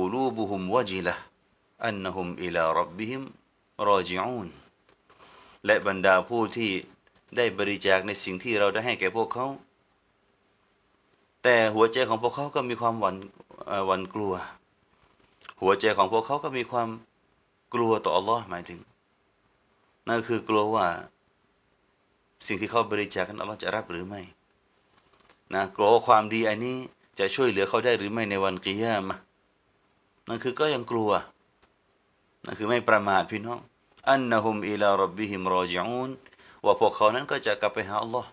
قلوبهم وجلة أنهم إلى ربهم راجعون และบรรดาผู้ที่ได้บริจาคในสิ่งที่เราได้ให้แก่พวกเขา แต่หัวใจของพวกเขาก็มีความหวั่นหวั่นกลัว หัวใจของพวกเขาก็มีความกลัวต่ออัลลอฮ์หมายถึง นั่นคือกลัวว่า สิ่งที่เขาบริจาคนั้นอัลลอฮ์จะรับหรือไม่นะกลัวว่าความดีอันนี้ จะช่วยเหลือเขาได้หรือไม่ในวันกิยามะนั่นคือก็ยังกลัว นั่นคือไม่ประมาทพี่น้อง อันนะฮุมอิลารับบิฮิมรอจิอูนว่าพวกเขานั้นก็จะกลับไปหาอัลลอฮ์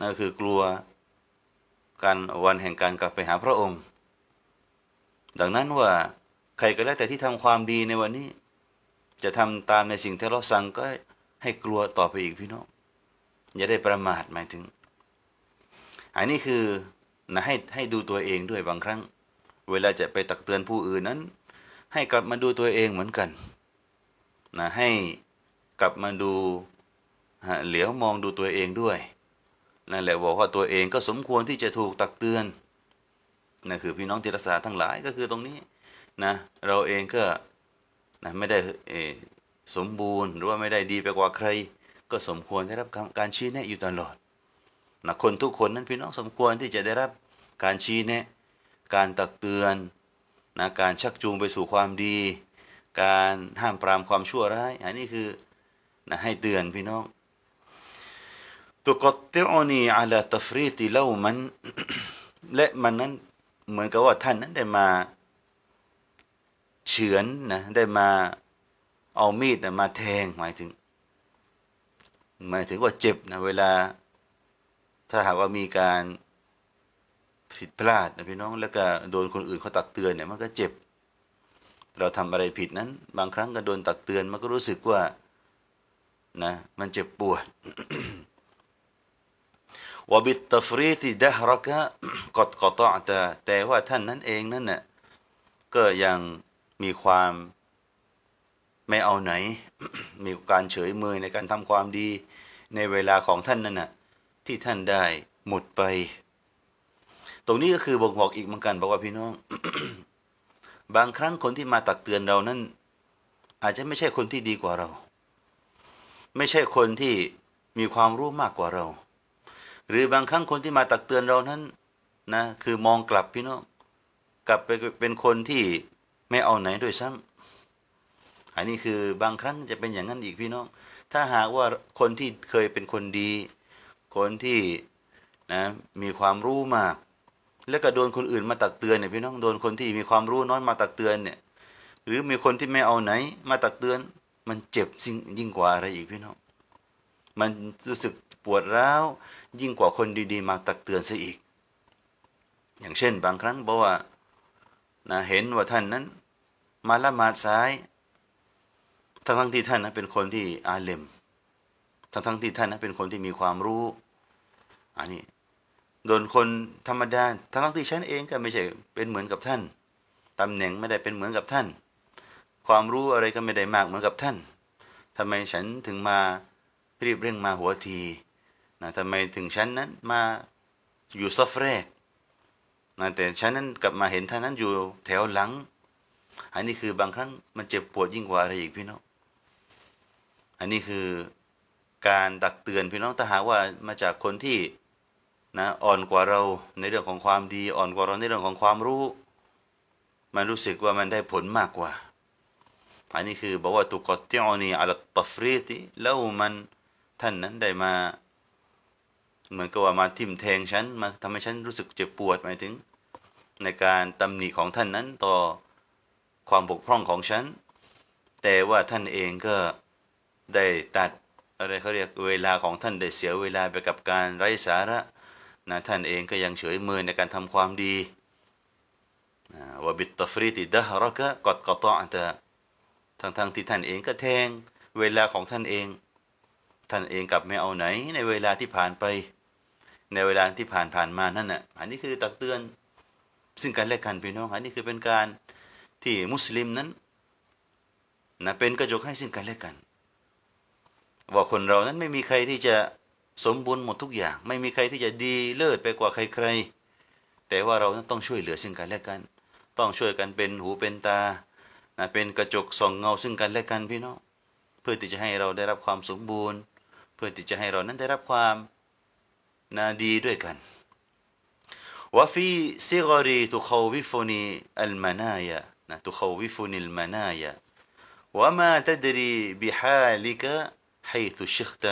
นั่นคือกลัว การวันแห่งการกลับไปหาพระองค์ ดังนั้นว่าใครก็แล้วแต่ที่ทำความดีในวันนี้ จะทำตามในสิ่งที่เราสั่งก็ให้กลัวต่อไปอีกพี่น้อง อย่าได้ประมาทหมายถึง อันนี้คือนะให้ให้ดูตัวเองด้วยบางครั้งเวลาจะไปตักเตือนผู้อื่นนั้น ให้กลับมาดูตัวเองเหมือนกันนะให้กลับมาดูเหลียวมองดูตัวเองด้วยนั่นแหละบอกว่าตัวเองก็สมควรที่จะถูกตักเตือนนะคือพี่น้องที่รักษาทั้งหลายก็คือตรงนี้นะ เราเองก็นะไม่ได้สมบูรณ์ หรือว่าไม่ได้ดีไปกว่าใคร ก็สมควรได้รับการชี้แนะอยู่ตลอดนะคนทุกคนนั้นพี่น้องสมควรที่จะได้รับการชี้แนะการตักเตือนนะการชักจูงไปสู่ความดี การห้ามปรามความชั่วร้ายอันนี้คือนะให้เตือนพี่น้องตุกติอนีอาลาตฟรีติเล่ามัน และมันนั้นเหมือนกับว่าท่านนั้นได้มา เฉือนนะได้มาเอามีดนะมาแทงหมายถึง หมายถึงว่าเจ็บนะ เวลา ถ้าหากว่ามีการผิดพลาดนะพี่น้องแล้วก็โดนคนอื่นเขาตักเตือนเนี่ยมันก็เจ็บ เราทำอะไรผิดนั้น บางครั้งก็โดนตักเตือน มันก็รู้สึกว่า นะมันเจ็บปวดวบิตฟรีติดะรักะกดกตอแต่แต่ว่าท่านนั้นเองนั่นน่ะก็ยังมีความไม่เอาไหน มีการเฉยเมยในการทำความดี ในเวลาของท่านนั่นน่ะที่ท่านได้หมดไปตรงนี้ก็คือบ่งบอกอีกเหมือนกัน บอกว่าพี่น้องบางครั้งคนที่มาตักเตือนเรานั้น อาจจะไม่ใช่คนที่ดีกว่าเรา ไม่ใช่คนที่มีความรู้มากกว่าเรา หรือบางครั้งคนที่มาตักเตือนเรานั้นนะคือมองกลับพี่น้องกลับไปเป็นคนที่ ไม่เอาไหนด้วยซ้ำ อันนี้คือบางครั้งจะเป็นอย่างนั้นอีกพี่น้อง ถ้าหากว่าคนที่เคยเป็นคนดี คนที่นะ มีความรู้มากแล้วก็โดนคนอื่นมาตักเตือนเนี่ยพี่น้องโดนคนที่มีความรู้น้อยมาตักเตือนเนี่ย หรือมีคนที่ไม่เอาไหน มาตักเตือน มันเจ็บยิ่งกว่าอะไรอีกพี่น้องมันรู้สึกปวดร้าวยิ่งกว่าคนดี ๆ มาตักเตือนซะอีก อย่างเช่น บางครั้งบอกว่านะเห็นว่าท่านนั้น มาละมาดซ้าย ทั้งทั้งที่ท่านนะเป็นคนที่อาเลมทั้งทั้งที่ท่านนะเป็นคนที่มีความรู้อันนี้โดนคนธรรมดาทั้งที่ฉันเองก็ไม่ใช่เป็นเหมือนกับท่านตำแหน่งไม่ได้เป็นเหมือนกับท่าน ความรู้อะไรก็ไม่ได้มากเหมือนกับท่าน ทำไมฉันถึงมารีบเร่งมาหัวทีนะทำไมถึงฉันนั้นมาอยู่ซอฟแรกนะแต่ฉันนั้นกลับมาเห็นท่านนั้นอยู่แถวหลัง อันนี้คือบางครั้งมันเจ็บปวดยิ่งกว่าอะไรอีกพี่น้องอันนี้คือการตักเตือนพี่น้องถ้าหากว่ามาจากคนที่นะอ่อนกว่าเราในเรื่องของความดี อ่อนกว่าเราในเรื่องของความรู้ มันรู้สึกว่ามันได้ผลมากกว่า อันนี้คือบอกว่าตุกติอนีอัลตัฟรีติแล้วมันท่านนั้นได้มาเหมือนกับว่ามาทิ่มแทงฉันมาทำให้ฉันรู้สึกเจ็บปวดหมายถึง ในการตำหนิของท่านนั้นต่อความบกพร่องของฉัน แต่ว่าท่านเองก็ ได้ตัดอะไรเขาเรียกเวลาของท่านได้เสียเวลาไปกับการไร้สาระนะท่านเองก็ยังเฉยเมยในการทำความดีว่าบิตฟรีติดะรักะกอดกอตอตะทั้งทั้งที่ท่านเองก็แทงเวลาของท่านเองท่านเองกลับไม่เอาไหน ในเวลาที่ผ่านไป ในเวลาที่ผ่านผ่านมานั่นน่ะ อันนี้คือตักเตือน ซึ่งกันและกันพี่น้อง อันนี้คือเป็นการที่มุสลิมนั้นนะเป็นกระจกให้ซึ่งกันและกันว่าคนเรานั้นไม่มีใครที่จะสมบูรณ์หมดทุกอย่างไม่มีใครที่จะดีเลิศไปกว่าใครๆแต่ว่าเราต้องช่วยเหลือซึ่งกันและกัน ต้องช่วยกันเป็นหูเป็นตาเป็นกระจกส่องเงาซึ่งกันและกันพี่น้องเพื่อที่จะให้เราได้รับความสมบูรณ์ เพื่อที่จะให้เรานั้นได้รับความนาดีด้วยกันวฟีซิกอรีตุคาวิฟุนีอัลมานายะนะตุคาวิฟุนีอัลมานายะวมาตดรีบิฮาลิกะ حيث شخت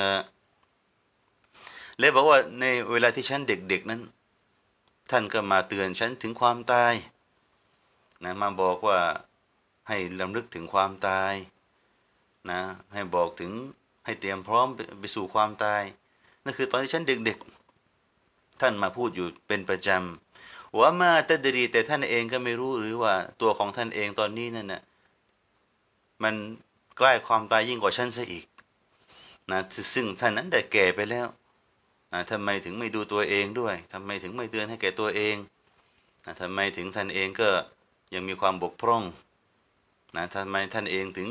เลยบอกว่าในเวลาที่ฉันเด็กๆนั้น ท่านก็มาเตือนฉันถึงความตาย นะ มาบอกว่าให้ลำลึกถึงความตายนะ ให้บอกถึงให้เตรียมพร้อมไปสู่ความตายนั่นคือตอนที่ฉันเด็ก ๆ ท่านมาพูดอยู่เป็นประจำว่ามาตัดดีแต่ท่านเองก็ไม่รู้หรือว่าตัวของท่านเองตอนนี้นั่นนะ่ะมันใกล้ความตายยิ่งกว่าฉันซะอีกนะซึ่งท่านนั้นได้แก่ไปแล้วทำไมถึงไม่ดูตัวเองด้วยทำไมถึงไม่เตือนให้แก่ตัวเองทำไมถึงท่านเองก็ยังมีความบกพร่องนะทำไมท่านเองถึง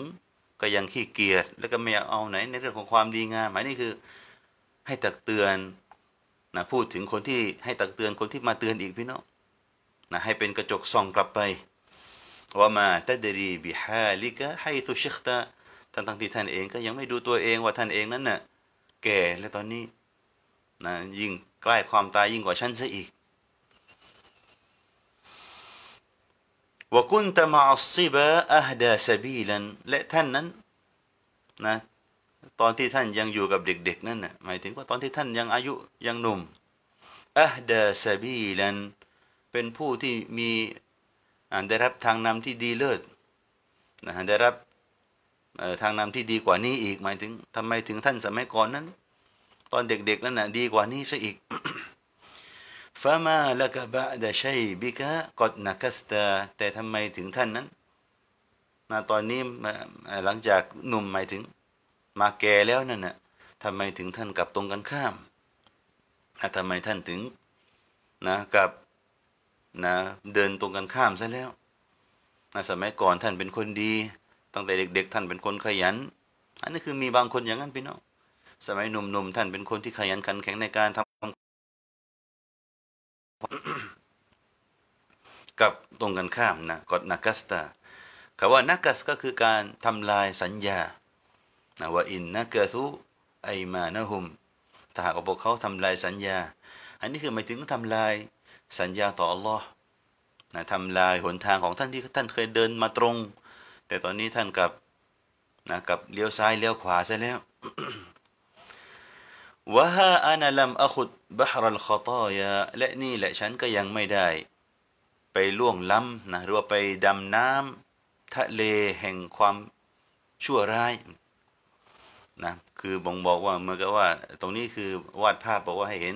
ก็ยังขี้เกียจแล้วก็ไม่เอาไหนในเรื่องของความดีงามหมายนี่คือ ให้ตักเตือนนะพูดถึงคนที่ให้ตักเตือนคนที่มาเตือนอีกพี่น้องนะให้เป็นกระจกส่องกลับไปว่ามาตัดรีบิฮาลิกะให้สุชิกตะทั้งทั้งที่ท่านเองก็ยังไม่ดูตัวเองว่าท่านเองนั้นนะ่ะแก่และตอนนี้นะยิ่งใกล้ความตายยิ่งกว่าฉันซะอีกว่าคุณตมาอัิบะอัฮดาสบีลันและท่านนั้นนะตอนที่ท่านยังอยู่กับเด็กๆนั่นนะ่ะหมายถึงว่าตอนที่ท่านยังอายุยังหนุ่มอัฮดาสบีลันเป็นผู้ที่มีได้รับทางนำที่ดีเลิศนะได้รับทางนำที่ดีกว่านี้อีกหมายถึงทำไมถึงท่านสมัยก่อนนั้นตอนเด็ก ๆ นั่นนะดีกว่านี้ซะอีกฟามาละกะบะดะชัยบิกะกอดนักัสตาแต่ทำไมถึงท่านนั้น มาตอนนี้หลังจากหนุ่มหมายถึง มาแก่แล้วนั่นนะทำไมถึงท่านกลับตรงกันข้ามทำไมท่านถึง นะกับ นะเดินตรงกันข้ามซะแล้วนะสมัยก่อนท่านเป็นคนดี ตั้งแต่เด็กๆ ท่านเป็นคนขยัน อันนี้คือมีบางคนอย่างนั้นพี่น้องสมัยหนุ่มๆ ท่านเป็นคนที่ขยันขันแข็งในการทำกับตรงกันข้ามนะกอดนักัสตาคำว่านักัสก็คือการทำลายสัญญานะว่าอินนักทุไอมานะฮุม ถ้าหากพวกเขาทำลายสัญญา อันนี้คือหมายถึงทำลายสัญญาต่ออัลลอฮ์นะทำลายหนทางของท่านที่ท่านเคยเดินมาตรง แต่ตอนนี้ท่านกับ นะกับเลี้ยวซ้ายเลี้ยวขวาซะแล้ววะฮาอานาลัมอัคุดบะฮรัลขอตอยาและนี่แหละฉันก็ยังไม่ได้ ไปล่วงล้ำนะหรือว่าไปดำน้ำทะเลแห่งความชั่วร้ายนะคือบ่งบอกว่าเมื่อกว่า ตรงนี้คือวาดภาพบอกว่าให้เห็น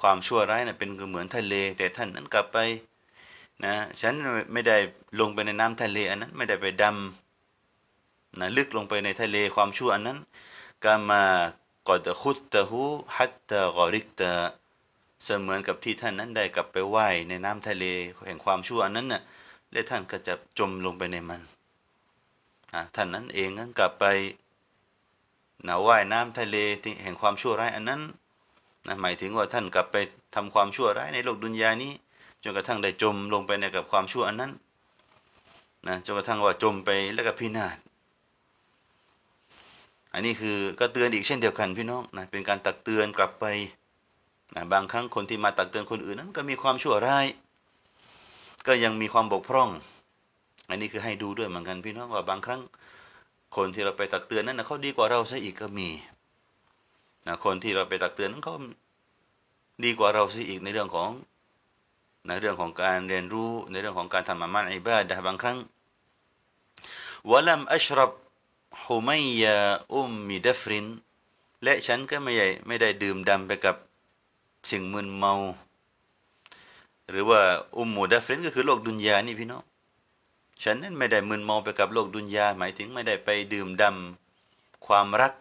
ความชั่วร้ายนะเป็นเหมือนทะเล แต่ท่านนั้นกลับไป นะฉันไม่ได้ลงไปในน้ำทะเลอันนั้น ไม่ได้ไปดำนะลึกลงไปในทะเลความชั่วอันนั้นกามากอดคุตตะหูฮัตตะกอริกตะเสมือนกับที่ท่านนั้นได้กลับไปว่ายในน้ำทะเลแห่งความชั่วอันนั้นน่ะและท่านก็จะจมลงไปในมันท่านนั้นเองนั้นกลับไปนะว่ายน้ำทะเลแห่งความชั่วร้ายอันนั้นนะหมายถึงว่าท่านกลับไปทำความชั่วร้ายในโลกดุนยานี้จนกระทั่งได้จมลงไปในกับความชั่วอันนั้นนะจนกระทั่งว่าจมไปแล้วก็พินาศอันนี้คือก็เตือนอีกเช่นเดียวกันพี่น้องนะเป็นการตักเตือนกลับไปนะบางครั้งคนที่มาตักเตือนคนอื่นนั้น ก็มีความชั่วร้ายก็ยังมีความบกพร่อง อันนี้คือให้ดูด้วยเหมือนกันพี่น้องว่าบางครั้งคนที่เราไปตักเตือนนั้นนะเขาดีกว่าเราซะอีกก็มีนะคนที่เราไปตักเตือนนั้นเขาดีกว่าเราซะอีกในเรื่องของ ในเรื่องของการเรียนรู้ในเรื่องของการทำมามันอิบาดะบางครั้งวะลัมอัชรับฮุไมยาอุมมีดัฟรินและฉันก็ไม่ใหญ่ไม่ได้ดื่มดำไปกับสิ่งมึนเมา หรือว่าอุมมูดัฟรินก็คือโลกดุนยานี่พี่น้องฉันนั้นไม่ได้มึนเมาไปกับโลกดุนยาหมายถึงไม่ได้ไปดื่มดำความรัก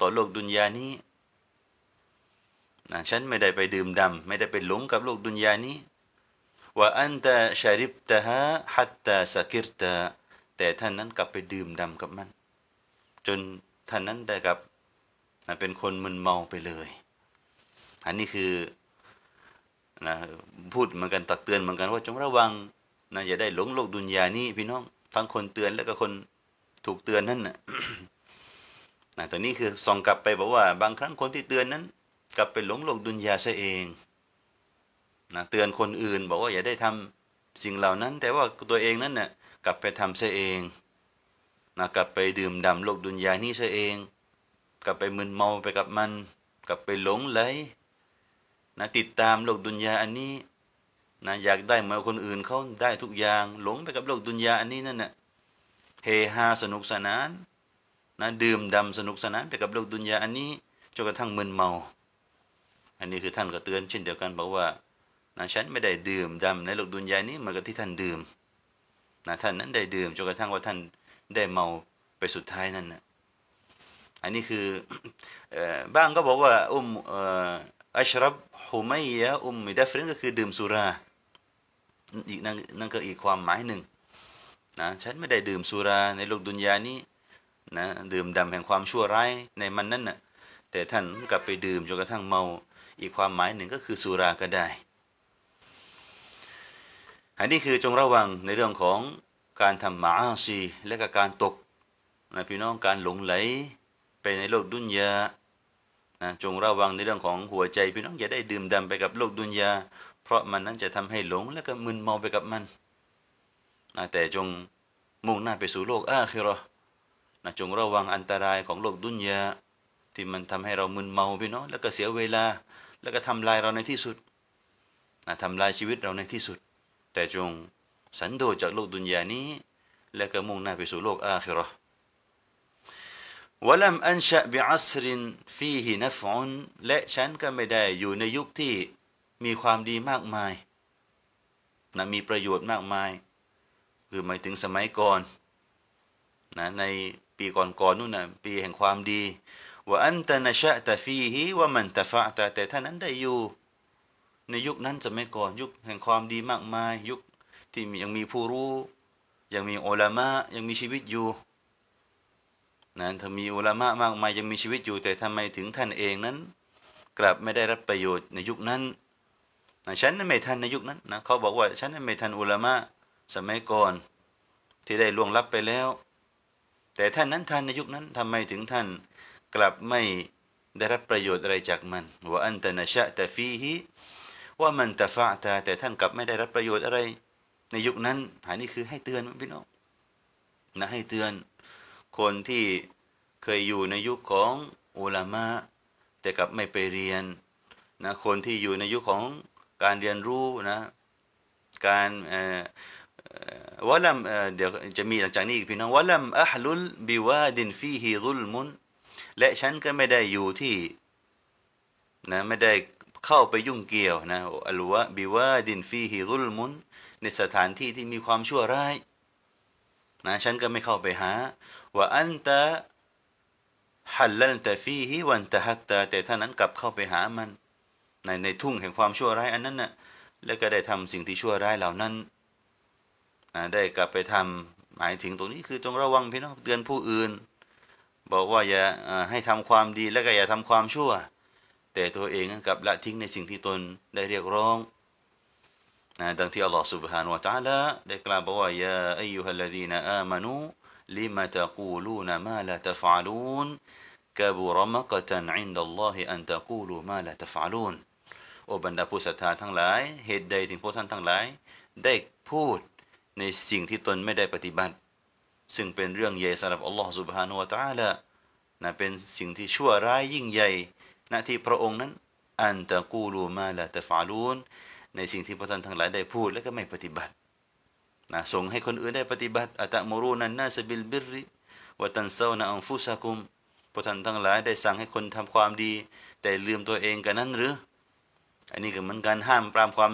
ต่อโลกดุนยานี้นะฉันไม่ได้ไปดื่มดำไม่ได้ไปหลงกับโลกดุนยานี้ว่าอันตะชาริบตะฮะฮัตตะสกิรตะแต่ท่านนั้นกลับไปดื่มดำกับมันจนท่านนั้นได้กับเป็นคนมึนเมาไปเลย อันนี้คือนะพูดเหมือนกันตักเตือนเหมือนกันว่าจงระวังนะอย่าได้หลงโลกดุนยานี้ พี่น้อง ทั้งคนเตือน แล้วก็คนถูกเตือนนั่นนะนะตอนนี้คือส่องกลับไปบอกว่า บางครั้งคนที่เตือนนั้น กลับไปหลงโลกดุนยาซะเองนะเตือนคนอื่น บอกว่าอย่าได้ทำสิ่งเหล่านั้น แต่ว่าตัวเองนั้นนะ่ะกลับไปทำซะเองนะกลับไปดื่มด่ำโลกดุนยานี้ซะเองกลับไปมึนเมาไปกับมันกลับไปหลงไหลนะติดตามโลกดุนยาอันนี้นะอยากได้เหมือนคนอื่นเขาได้ทุกอย่าง หลงไปกับโลกดุนยาอันนี้นั่นนะ่ะเฮฮาสนุกสนานนะดื่มดำสนุกสนานไปกับโลกดุนยาอันนี้จนกระทั่งมึนเมาอันนี้คือท่านก็เตือนเช่นเดียวกันบอกว่านะฉันไม่ได้ดื่มดำในโลกดุนยานี้เหมือนกับที่ท่านดื่มนะท่านนั้นได้ดื่มจนกระทั่งว่าท่านได้เมาไปสุดท้ายนั่นนะอันนี้คือบ้างก็บอกว่า อุมอัชรับฮุมัยยะอุมมิดาฟรินก็คือ ดื่มสุราอีกนั่นก็อีกความหมายหนึ่งนะฉันไม่ได้ดื่มสุราในโลกดุนยานี้นะดื่มดำแห่งความชั่วร้ายในมันนั่นนะ่ะแต่ท่านกลับไปดื่มจนกระทั่งเมาอีกความหมายหนึ่งก็คือสุราก็ได้ อันนี้คือจงระวังในเรื่องของการทำมาซีและก็การตกนะพี่น้องการหลงไหลไปในโลกดุนยานะจงระวังในเรื่องของหัวใจพี่น้องอย่าได้ดื่มด่ไปกับโลกดุนยา เพราะมันนั้นจะทำให้หลงและก็มึนเมาไปกับมันนะแต่จงมุ่งหน้าไปสู่โลกอาคิรอนะจงระวังอันตรายของโลกดุนยาที่มันทำให้เรามึนเมาพี่น้องแล้วก็เสียเวลาแล้วก็ทำลายเราในที่สุดนะทำลายชีวิตเราในที่สุด แต่จงสันโดษจากโลกดุนยานี้ และก็มุ่งหน้าไปสู่โลกอาคิรอ ولم أنشأ بعصر فيه نفع และฉันก็ไม่ได้อยู่ในยุคที่ มีความดีมากมายนะมีประโยชน์มากมาย คือหมายถึงสมัยก่อนนะในปีก่อนๆนู่นนะปีแห่งความดีว่าอันตนชะตฟีฮิว่ามันตฟะแต่แต่ท่านนั้นได้อยู่ในยุคนั้นสมัยก่อน ยุคแห่งความดีมากมายยุคที่ยังมีผู้รู้ยังมีอุลามะยังมีชีวิตอยู่นะถ้ามีอุลามะมากมายยังมีชีวิตอยู่ แต่ทำไมถึงท่านเองนั้น กลับไม่ได้รับประโยชน์ในยุคนั้นนะฉันนั้นไม่ทันในยุคนั้นนะเขาบอกว่าฉันนั้นไม่ทันอุลามะสมัยก่อน ที่ได้ล่วงลับไปแล้ว แต่ท่านนั้นทันในยุคนั้นทำไมถึงท่านกลับไม่ได้รับประโยชน์อะไรจากมันว่าอันตนะชะต่ฟีฮิว่ามันตะฟะตาแต่ท่านกลับไม่ได้รับประโยชน์อะไรในยุคนั้นหายนี่คือให้เตือนพี่น้องนะ ให้เตือน คนที่เคยอยู่ในยุคของอุลามะแต่กับไม่ไปเรียนนะคนที่อยู่ในยุคของการเรียนรู้นะ การวะลัมเดี๋ยวจะมีหลังจากนี้อีกพี่น้องวะลัมอัฮลุลบิวาดินฟีฮิรุลมุนและฉันก็ไม่ได้อยู่ที่ นะไม่ได้เข้าไปยุ่งเกี่ยวนะ อัลวะบิวาดินฟีฮิรุลมุน ในสถานที่ที่มีความชั่วร้ายนะฉันก็ไม่เข้าไปหา ว่าอันตะฮัลลันตะฟีฮิวันตะฮักตะแต่ท่านั้นกลับเข้าไปหามัน ในในทุ่งแห่งความชั่วร้าย อันนั้นนะ่ะแล้วก็ได้ทำสิ่งที่ชั่วร้ายเหล่านั้นนะได้กลับไปทำ หมายถึงตรงนี้ คือต้องระวังพี่น้องเตือนผู้อื่น บอกว่าอย่าให้ทำความดีแล้วก็อย่าทำความชั่วแต่ตัวเองกับละทิ้งในสิ่งที่ตนได้เรียกร้องนะดังที่อัลลอฮฺ سبحانه และ تعالى ได้กล่าวบอกว่ายาอายุฮะลลดีนอามานูลิมาตะกูลูน มาลาตฟาลูนกบูรมกตันอินดัลลอฮิอันตะกูลู มาลาตฟาลูนโอบรรดาผู้ศรัทธาทั้งหลาย เหตุใดถึงพวกท่านทั้งหลาย ได้พูดในสิ่งที่ตนไม่ได้ปฏิบัติ ซึ่งเป็นเรื่องใหญ่สำหรับอัลลอฮฺ سبحانه และ تعالى นะเป็นสิ่งที่ชั่วร้ายยิ่งใหญ่นาที่พระองค์นั้น อันตะกูลูมาละแต่ฝาลูนในสิ่งที่พระท่านทั้งหลายได้พูดแล้วก็ไม่ปฏิบัตินะส่งให้คนอื่นได้ปฏิบัติอัตมรูนันนาสบิลบิริวตันเซานาอังฟุสากุมพระท่านทั้งหลายได้สั่งให้คนทำความดี แต่ลืมตัวเองกันนั้นหรืออันนี้ก็เหมือนกันห้ามปรามความ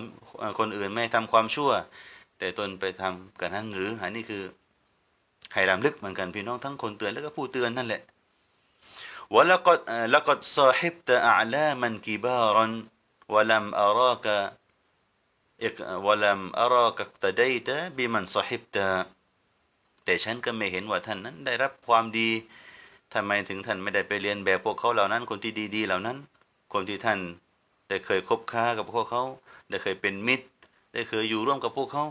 คนอื่นไม่ทำความชั่ว แต่ตนไปทำกันนั้นหรือ อันนี้คือให้รำลึกเหมือนกันพี่น้องทั้งคนเตือนแล้วก็ผู้เตือนนั่นแหละ ولقد لقد صاحبت أعلاما كبارا ولم أراك ولم أراك اقتديت بمن صحبت แต่ฉันก็ไม่เห็นว่าท่านนั้นได้รับความดีทำไมถึงท่านไม่ได้ไปเรียนแบบพวกเขาเหล่านั้นคนที่ดีๆเหล่านั้น คนที่ท่านได้เคยคบค้ากับพวกเขา ได้เคยเป็นมิตร ได้เคยอยู่ร่วมกับพวกเขา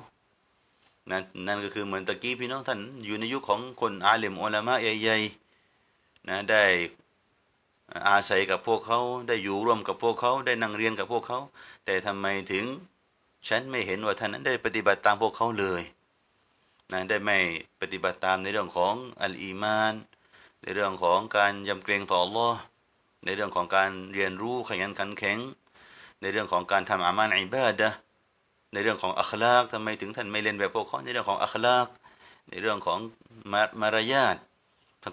นั่นนั่นก็คือเหมือนตะกี้พี่น้องท่านอยู่ในยุคของคนอาเลมอัลมาใหญ่ๆนะได้อาศัยกับพวกเขาได้อยู่ร่วมกับพวกเขาได้นั่งเรียนกับพวกเขา แต่ทำไมถึงฉันไม่เห็นว่าท่านนั้นได้ปฏิบัติตามพวกเขาเลยนะได้ไม่ปฏิบัติตามในเรื่องของอัลอีมาน ในเรื่องของการยำเกรงต่อลอในเรื่องของการเรียนรู้ขยันขันแข็ง ในเรื่องของการทำอามานอิบาดะในเรื่องของอัคลากทำไมถึงท่านไม่เรียนแบบพวกเขาในเรื่องของอัคลาก ในเรื่องของมารยาท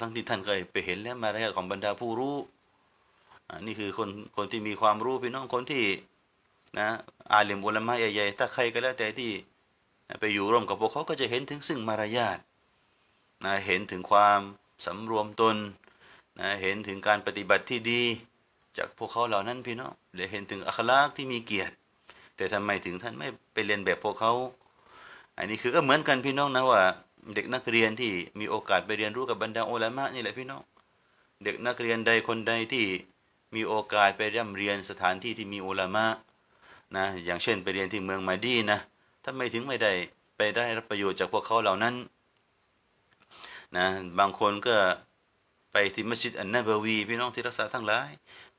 ทั้งที่ท่านเคยไปเห็นแล้วมารยาทของบรรดาผู้รู้นี่คือคนคนที่มีความรู้พี่น้องคนที่ นะอาเิมอุลามะใหญ่ๆถ้าใครก็แล้วแต่ที่ ไปอยู่ร่วมกับพวกเขาก็จะเห็นถึงซึ่งมารยาทนะ เห็นถึงความสำรวมตน นะ เห็นถึงการปฏิบัติที่ดี จากพวกเขาเหล่านั้นพี่น้องและเห็นถึงอัคลากที่มีเกียรติ แต่ทำไมถึงท่านไม่ไปเรียนแบบพวกเขา อันนี้คือก็เหมือนกันพี่น้องนะว่า เด็กนักเรียนที่มีโอกาสไปเรียนรู้กับบรรดาอุลามะนี่แหละพี่น้องเด็กนักเรียนใดคนใดที่มีโอกาสไปเรยนเรียนสถานที่ที่มีอุลามะนะ อย่างเช่นไปเรียนที่เมืองมาดีนะ ถ้าไม่ถึงไม่ได้ ไปได้รับประโยชน์จากพวกเขาเหล่านั้น นะ บางคนก็ไปที่มัสยิดอันนบวีพี่น้องที่รักษาทั้งหลาย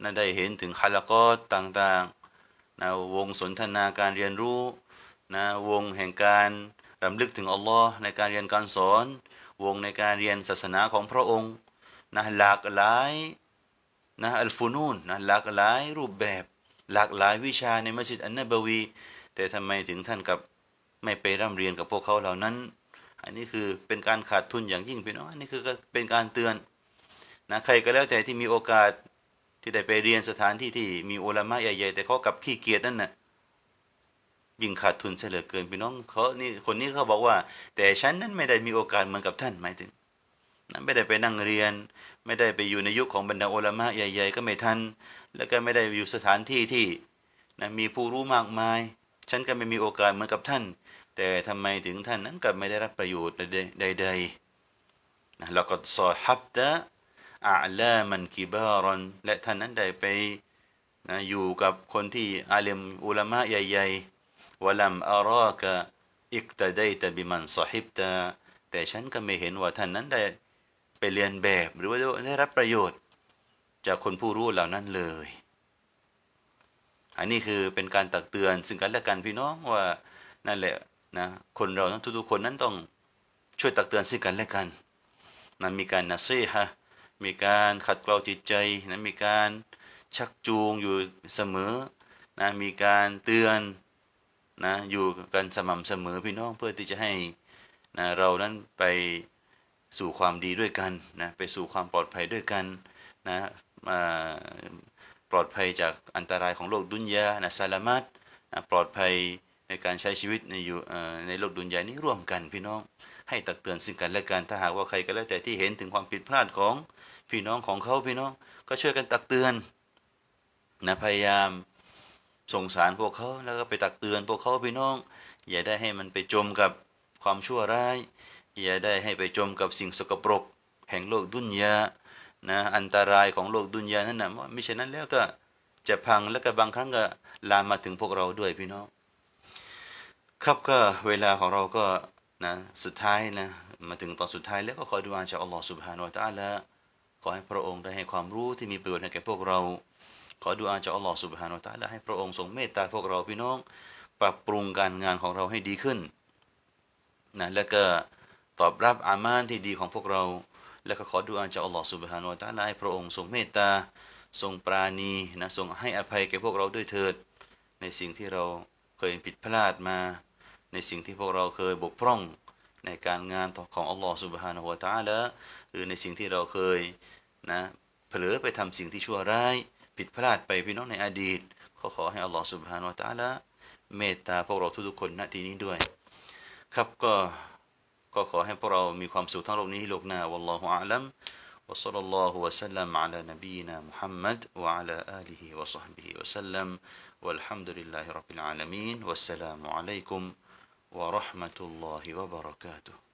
นะได้เห็นถึงฮาลกอต่างๆนะวงสนทนาการเรียนรู้นะวงแห่งการ รำลึกถึงอัลลอฮ์ในการเรียนการสอน วงในการเรียนศาสนาของพระองค์นะหลากหลายนะอัลฟูนูนนะหลากหลายรูปแบบหลากหลายวิชาในมัสยิดอันนบวี แต่ทำไมถึงท่านกับไม่ไปร่ำเรียนกับพวกเขาเหล่านั้น อันนี้คือเป็นการขาดทุนอย่างยิ่งพี่น้องอันนี้คือเป็นการเตือนนะใครก็แล้วแต่ที่มีโอกาสที่ได้ไปเรียนสถานที่ที่มีอุลามะใหญ่ๆ แต่เขากับขี้เกียจนั่นนะ่ะยิ่งขาดทุนเสียเหลือเกินพี่น้องเขานี่คนนี้เขาบอกว่า แต่ฉันนั้นไม่ได้มีโอกาสเหมือนกับท่านหมายถึงไม่ได้ไปนั่งเรียนไม่ได้ไปอยู่ในยุคของบรรดาอัลามะใหญ่ๆก็ไม่ทัน แล้วก็ไม่ได้อยู่สถานที่ที่นะมีผู้รู้มากมาย ฉันก็ไม่มีโอกาสเหมือนกับท่าน แต่ทำไมถึงท่านนั้นกลับไม่ได้รับประโยชน์ใดๆนะแล้วก็ซอฮับตะอาลามันกิบารอน และท่านนั้นได้ไปนะอยู่กับคนที่อาเลมอุลามะใหญ่ ๆวลัมอารอกะอิกตะไดตะบิมันซอฮิบตะ แต่ฉันก็ไม่เห็นว่าท่านนั้นได้ไปเรียนแบบหรือว่าได้รับประโยชน์จากคนผู้รู้เหล่านั้นเลย อันนี้คือเป็นการตักเตือน ซึ่งกันและกันพี่น้องว่านั่นแหละนะคนเราทุกๆคนนั้นต้องช่วยตักเตือนซึ่งกันและกันนะมีการนัซีฮะมีการขัดเกลาจิตใจนะมีการชักจูงอยู่เสมอนะมีการเตือนนะอยู่กันสม่ำเสมอพี่น้องเพื่อที่จะให้นะเรานั้นไปสู่ความดีด้วยกันนะ ไปสู่ความปลอดภัยด้วยกันนะปลอดภัยจากอันตรายของโลกดุนยานะซาลามัดนะปลอดภัยในการใช้ชีวิตในอยู่ในโลกดุนยานี้ร่วมกันพี่น้อง ให้ตักเตือนซึ่งกันและกัน ถ้าหากว่าใครก็แล้วแต่ที่เห็นถึงความผิดพลาดของพี่น้องของเขาพี่น้อง ก็ช่วยกันตักเตือนนะพยายามสงสารพวกเขาแล้วก็ไปตักเตือนพวกเขาพี่น้อง อย่าได้ให้มันไปจมกับความชั่วร้ายอย่าได้ให้ไปจมกับสิ่งสกปรก แห่งโลกดุนยา นะ อันตรายของโลกดุนยานั่นนะไม่ใช่นั้นแล้วก็จะพังแล้วก็บางครั้งก็ลามมาถึงพวกเราด้วยพี่น้อง ครับก็เวลาของเราก็นะสุดท้ายนะมาถึงตอนสุดท้ายแล้วก็ขอดูอาจากอัลลอฮฺสุบฮานาอัลตาละขอให้พระองค์ได้ให้ความรู้ที่มีประโยชน์ให้แก่พวกเราขอดูอาจากอัลลอฮฺสุบฮานาอัลตาละให้พระองค์ทรงเมตตาพวกเราพี่น้องปรับปรุงการงานของเราให้ดีขึ้นนะแล้วก็ตอบรับอามานที่ดีของพวกเราและก็ขอดูอาจากอัลลอฮฺสุบฮานุตะลาให้พระองค์ทรงเมตตาทรงปราณีนะทรงให้อภัยแก่พวกเราด้วยเถิดในสิ่งที่เราเคยผิดพลาดมา ในสิ่งที่พวกเราเคยบกพร่องในการงานของอัลลอฮฺสุบฮานวะตาละหรือในสิ่งที่เราเคยนะเผลอไปทำสิ่งที่ชั่วร้ายผิดพลาดไปพี่น้องในอดีตขอขอให้อัลลอฮฺสุบฮานวะตาละเมตตาพวกเราทุกๆคนณที่นี้ด้วย ครับก็ก็ขอให้พวกเรามีความสุขทั้งโลกนี้โลกหน้าวะลลอฮุอาลัม وصلى الله وسلم على نبينا محمد وعلى آله وصحبه وسلم والحمد لله رب العالمين والسلام عليكم ورحمة الله وبركاته